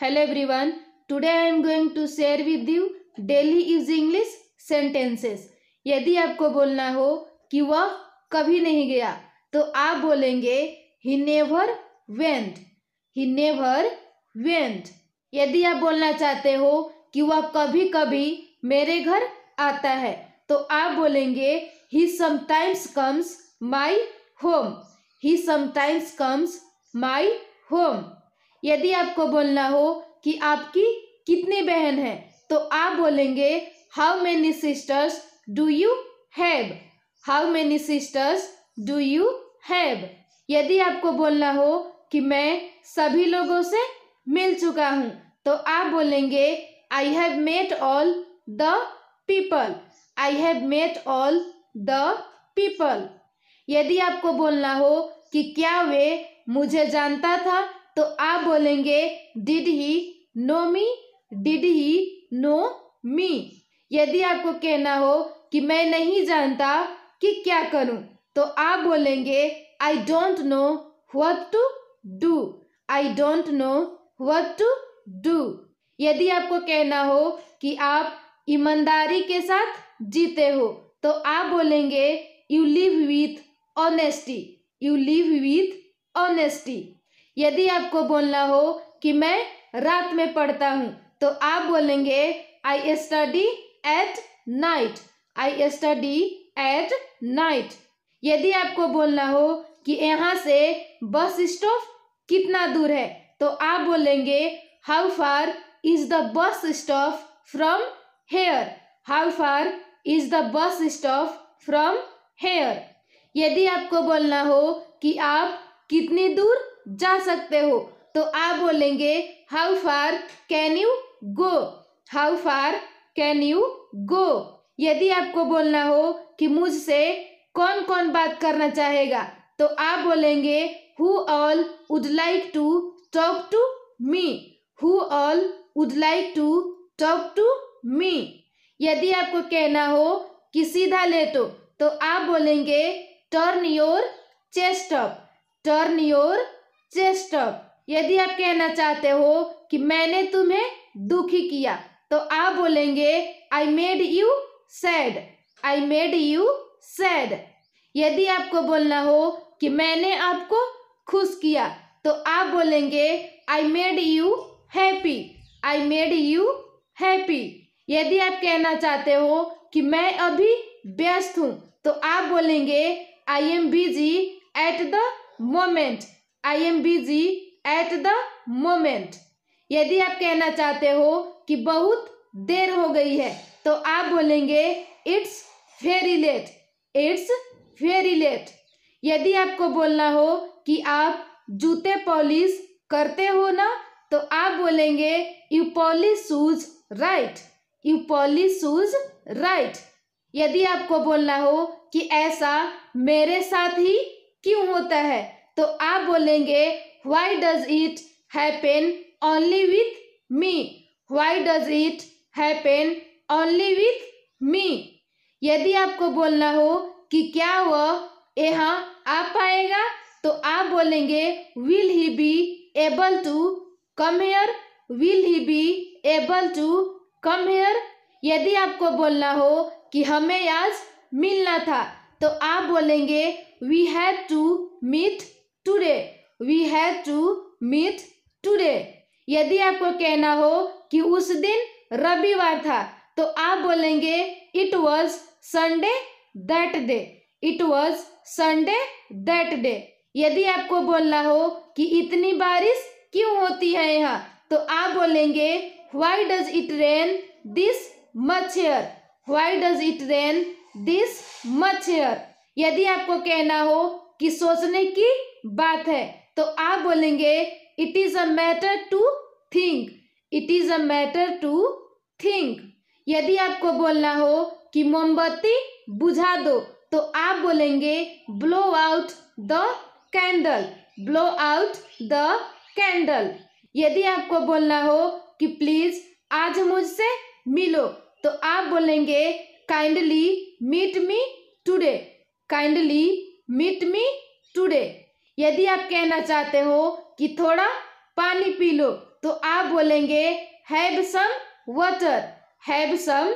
hello everyone today i am going to share with you daily use english sentences यदि आपको बोलना हो कि वह कभी नहीं गया तो आप बोलेंगे he never went he never went यदि आप बोलना चाहते हो कि वह कभी कभी मेरे घर आता है तो आप बोलेंगे he sometimes comes my home he sometimes comes my home यदि आपको बोलना हो कि आपकी कितनी बहन है तो आप बोलेंगे how many sisters do you have how many sisters do you have यदि आपको बोलना हो कि मैं सभी लोगों से मिल चुका हूँ तो आप बोलेंगे I have met all the people I have met all the people यदि आपको बोलना हो कि क्या वे मुझे जानता था तो आप बोलेंगे did he know me did he know me यदि आपको कहना हो कि मैं नहीं जानता कि क्या करूं तो आप बोलेंगे I don't know what to do I don't know what to do यदि आपको कहना हो कि आप ईमानदारी के साथ जीते हो तो आप बोलेंगे you live with honesty you live with honesty यदि आपको बोलना हो कि मैं रात में पढ़ता हूँ तो आप बोलेंगे I study at night I study at night यदि आपको बोलना हो कि यहाँ से बस स्टॉप कितना दूर है तो आप बोलेंगे how far is the bus stop from here how far is the bus stop from here यदि आपको बोलना हो कि आप कितनी दूर जा सकते हो तो आप बोलेंगे how far can you go how far can you go यदि आपको बोलना हो कि मुझसे कौन कौन बात करना चाहेगा तो आप बोलेंगे who all would like to talk to me who all would like to talk to me यदि आपको कहना हो कि सीधा ले तो, तो आप बोलेंगे turn your chest up turn your chest up यदि आप कहना चाहते हो कि मैंने तुम्हें दुखी किया तो आप बोलेंगे I made you sad I made you sad यदि आपको बोलना हो कि मैंने आपको खुश किया तो आप बोलेंगे I made you happy I made you happy यदि आप कहना चाहते हो कि मैं अभी व्यस्त हूँ तो आप बोलेंगे I am busy at the moment I am busy at the moment यदि आप कहना चाहते हो कि बहुत देर हो गई है तो आप बोलेंगे it's very late it's very late यदि आपको बोलना हो कि आप जूते पॉलिश करते हो ना तो आप बोलेंगे you polish shoes right you polish shoes right यदि आपको बोलना हो कि ऐसा मेरे साथ ही क्यों होता है तो आप बोलेंगे why does it happen only with me why does it happen only with me यदि आपको बोलना हो कि क्या वह यहाँ आ पाएगा तो आप बोलेंगे will he be able to come here will he be able to come here यदि आपको बोलना हो कि हमें आज मिलना था तो आप बोलेंगे we have to meet today we have to meet today यदि आपको कहना हो कि उस दिन रविवार था तो आप बोलेंगे it was Sunday that day it was Sunday that day यदि आपको बोलना हो कि इतनी बारिश क्यों होती है यहाँ तो आप बोलेंगे why does it rain this much here why does it rain this much here यदि आपको कहना हो कि सोचने की बात है तो आप बोलेंगे it is a matter to think it is a matter to think यदि आपको बोलना हो कि मोमबत्ती बुझा दो तो आप बोलेंगे blow out the candle blow out the candle यदि आपको बोलना हो कि प्लीज़ आज मुझसे मिलो तो आप बोलेंगे kindly meet me today kindly meet me today यदि आप कहना चाहते हो कि थोड़ा पानी पी लो तो आप बोलेंगे have some water have some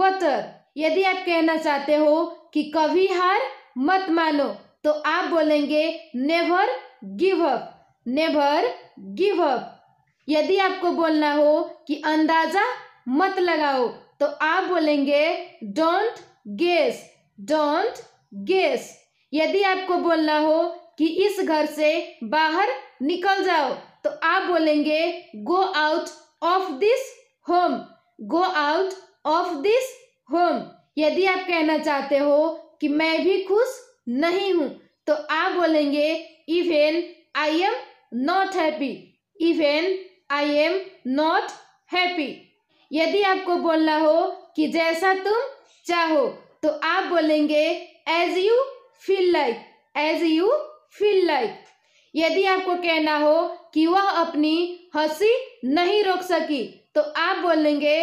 water यदि आप कहना चाहते हो कि कभी हार मत मानो तो आप बोलेंगे never give up never give up यदि आपको बोलना हो कि अंदाजा मत लगाओ तो आप बोलेंगे डोंट गेस डोंट गेस यदि आपको बोलना हो कि इस घर से बाहर निकल जाओ तो आप बोलेंगे go out of this home go out of this home यदि आप कहना चाहते हो कि मैं भी खुश नहीं हूं तो आप बोलेंगे even I am not happy even I am not happy यदि आपको बोलना हो कि जैसा तुम चाहो तो आप बोलेंगे as you feel like as you feel like यदि आपको कहना हो कि वह अपनी हंसी नहीं रोक सकी तो आप बोलेंगे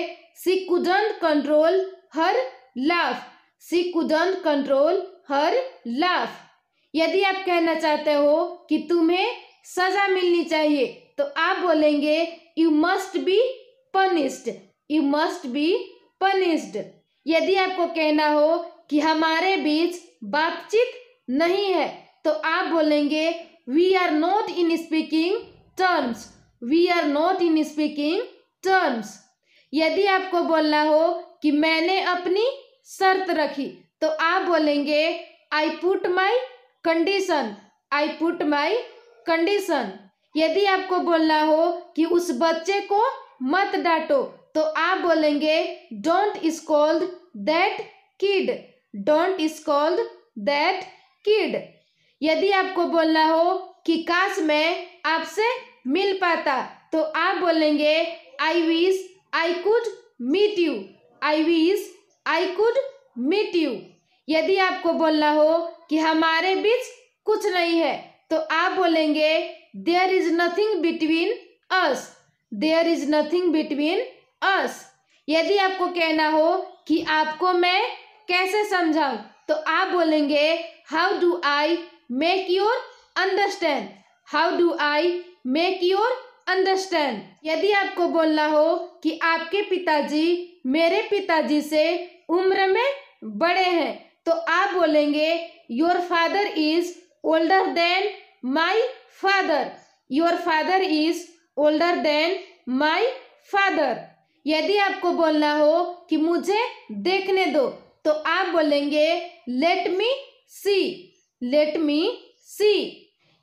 she couldn't control her laugh she couldn't control her laugh यदि आप कहना चाहते हो कि तुम्हें सजा मिलनी चाहिए तो आप बोलेंगे you must be punished you must be punished यदि आपको कहना हो कि हमारे बीच बातचीत नहीं है तो आप बोलेंगे we are not in speaking terms we are not in speaking terms यदि आपको बोलना हो कि मैंने अपनी शर्त रखी तो आप बोलेंगे I put my condition I put my condition यदि आपको बोलना हो कि उस बच्चे को मत डांटो तो आप बोलेंगे don't scold that kid don't scold that kid यदि आपको बोलना हो कि काश मैं आपसे मिल पाता तो आप बोलेंगे I wish I could meet you I wish I could meet you यदि आपको बोलना हो कि हमारे बीच कुछ नहीं है तो आप बोलेंगे there is nothing between us there is nothing between us यदि आपको कहना हो कि आपको मैं कैसे समझाऊं तो आप बोलेंगे how do I make your understand how do I make your understand यदि आपको बोलना हो कि आपके पिताजी मेरे पिताजी से उम्र में बड़े हैं तो आप बोलेंगे your father is older than my father your father is older than my father यदि आपको बोलना हो कि मुझे देखने दो तो आप बोलेंगे लेट मी सी लेट मी सी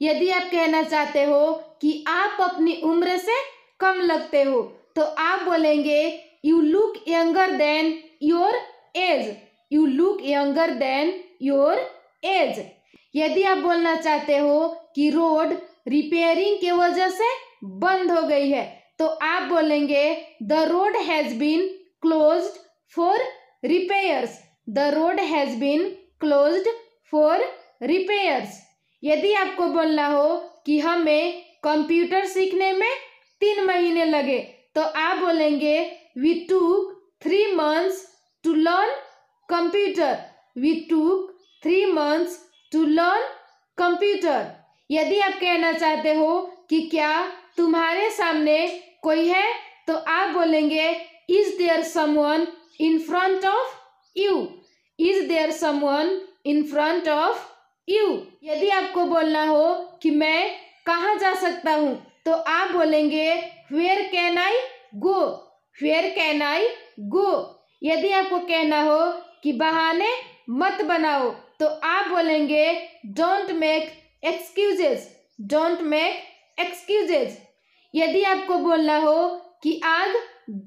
यदि आप कहना चाहते हो कि आप अपनी उम्र से कम लगते हो तो आप बोलेंगे you look younger than your age you look younger than your age यदि आप बोलना चाहते हो कि रोड रिपेयरिंग के वजह से बंद हो गई है तो आप बोलेंगे the road has been close for repairs the road has been close for repairs यदि आपको बोलना हो कि हमें कंप्यूटर सीखने में तीन महीने लगे तो आप बोलेंगे we took three months to learn computer we took three months to learn computer यदि आप कहना चाहते हो कि क्या तुम्हारे सामने कोई है तो आप बोलेंगे is there someone in front of you is there someone in front of you यदि आपको बोलना हो कि मैं कहाँ जा सकता हूँ तो आप बोलेंगे where can I go where can I go यदि आपको कहना हो कि बहाने मत बनाओ तो आप बोलेंगे don't make excuses don't make excuses यदि आपको बोलना हो कि आग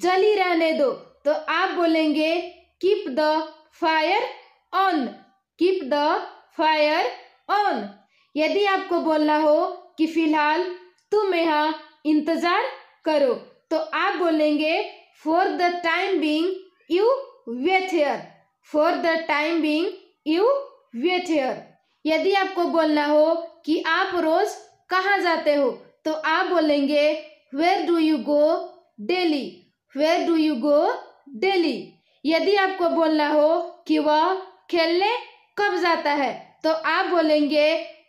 जली रहने दो तो आप बोलेंगे keep the fire on keep the fire on यदि आपको बोलना हो कि फिलहाल तुम यहाँ इंतज़ार करो तो आप बोलेंगे for the time being you wait here for the time being you wait here यदि आपको बोलना हो कि आप रोज़ कहाँ जाते हो तो आप बोलेंगे where do you go daily where do you go daily यदि आपको बोलना हो कि वह खेलने कब जाता है तो आप बोलेंगे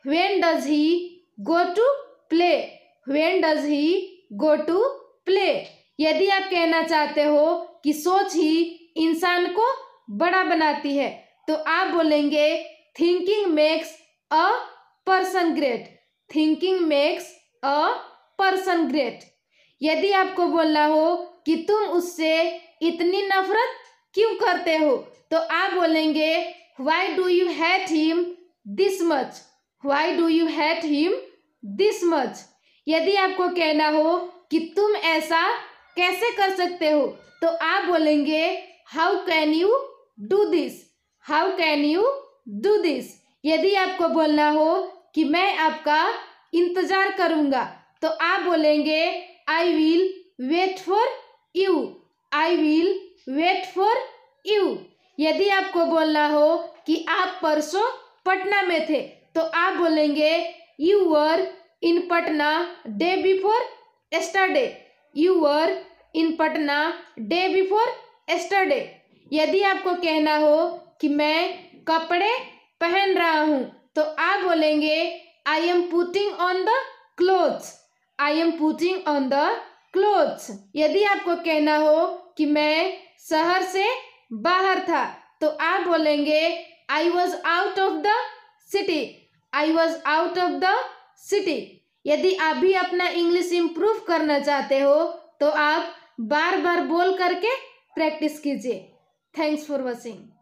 when does he go to play when does he go to play यदि आप कहना चाहते हो कि सोच ही इंसान को बड़ा बनाती है तो आप बोलेंगे thinking makes a person great thinking makes a person great यदि आपको बोलना हो कि तुम उससे इतनी नफरत क्यों करते हो तो आप बोलेंगे why do you hate him this much why do you hate him this much यदि आपको कहना हो कि तुम ऐसा कैसे कर सकते हो तो आप बोलेंगे how can you do this how can you do this यदि आपको बोलना हो कि मैं आपका इंतज़ार करूंगा तो आप बोलेंगे I will wait for you I will wait for you यदि आपको बोलना हो कि आप परसों पटना में थे तो आप बोलेंगे you were in Patna day before yesterday you were in Patna day before yesterday यदि आपको कहना हो कि मैं कपड़े पहन रहा हूँ तो आप बोलेंगे I am putting on the clothes I am putting on the clothes यदि आपको कहना हो कि मैं शहर से बाहर था तो आप बोलेंगे I was out of the city I was out of the city यदि आप भी अपना इंग्लिश इम्प्रूव करना चाहते हो तो आप बार बार बोल करके प्रैक्टिस कीजिए थैंक्स फॉर वॉचिंग